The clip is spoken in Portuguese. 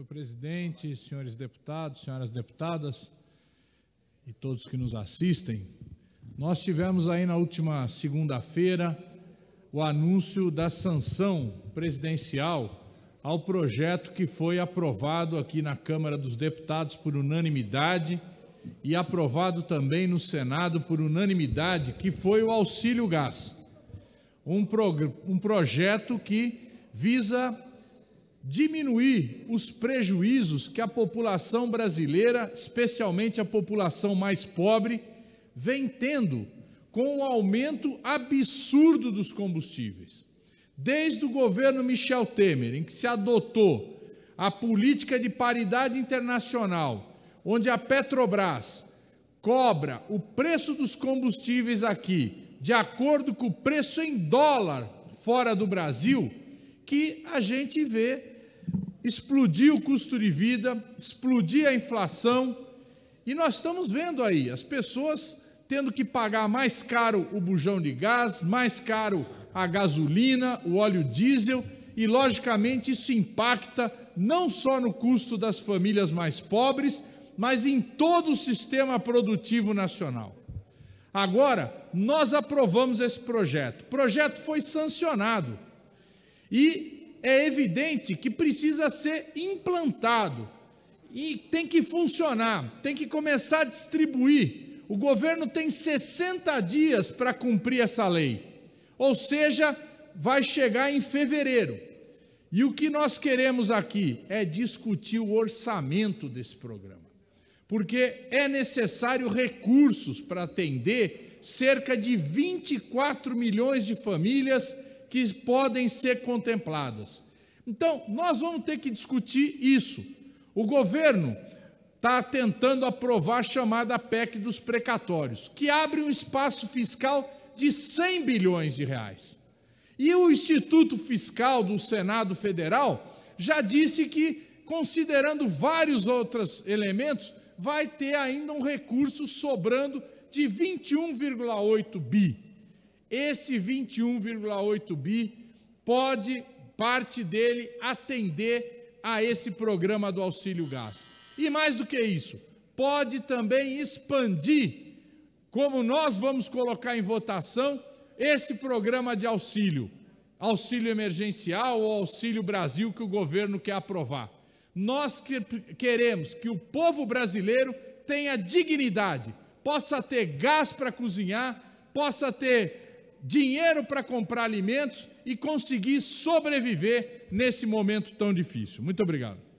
Senhor presidente, senhores deputados, senhoras deputadas e todos que nos assistem, nós tivemos aí na última segunda-feira o anúncio da sanção presidencial ao projeto que foi aprovado aqui na Câmara dos Deputados por unanimidade e aprovado também no Senado por unanimidade, que foi o Auxílio Gás, um, um projeto que visa diminuir os prejuízos que a população brasileira, especialmente a população mais pobre, vem tendo com o aumento absurdo dos combustíveis. Desde o governo Michel Temer, em que se adotou a política de paridade internacional, onde a Petrobras cobra o preço dos combustíveis aqui de acordo com o preço em dólar fora do Brasil, que a gente vê explodir o custo de vida, explodir a inflação, e nós estamos vendo aí as pessoas tendo que pagar mais caro o bujão de gás, mais caro a gasolina, o óleo diesel, e logicamente isso impacta não só no custo das famílias mais pobres, mas em todo o sistema produtivo nacional. Agora, nós aprovamos esse projeto. O projeto foi sancionado. E é evidente que precisa ser implantado e tem que funcionar, tem que começar a distribuir. O governo tem 60 dias para cumprir essa lei, ou seja, vai chegar em fevereiro. E o que nós queremos aqui é discutir o orçamento desse programa, porque é necessário recursos para atender cerca de 24 milhões de famílias que podem ser contempladas. Então, nós vamos ter que discutir isso. O governo está tentando aprovar a chamada PEC dos precatórios, que abre um espaço fiscal de 100 bilhões de reais. E o Instituto Fiscal do Senado Federal já disse que, considerando vários outros elementos, vai ter ainda um recurso sobrando de 21,8 bi esse 21,8 bi pode parte dele atender a esse programa do auxílio gás. E mais do que isso, pode também expandir, como nós vamos colocar em votação, esse programa de auxílio, auxílio emergencial ou auxílio Brasil que o governo quer aprovar. Nós que queremos que o povo brasileiro tenha dignidade, possa ter gás para cozinhar, possa ter dinheiro para comprar alimentos e conseguir sobreviver nesse momento tão difícil. Muito obrigado.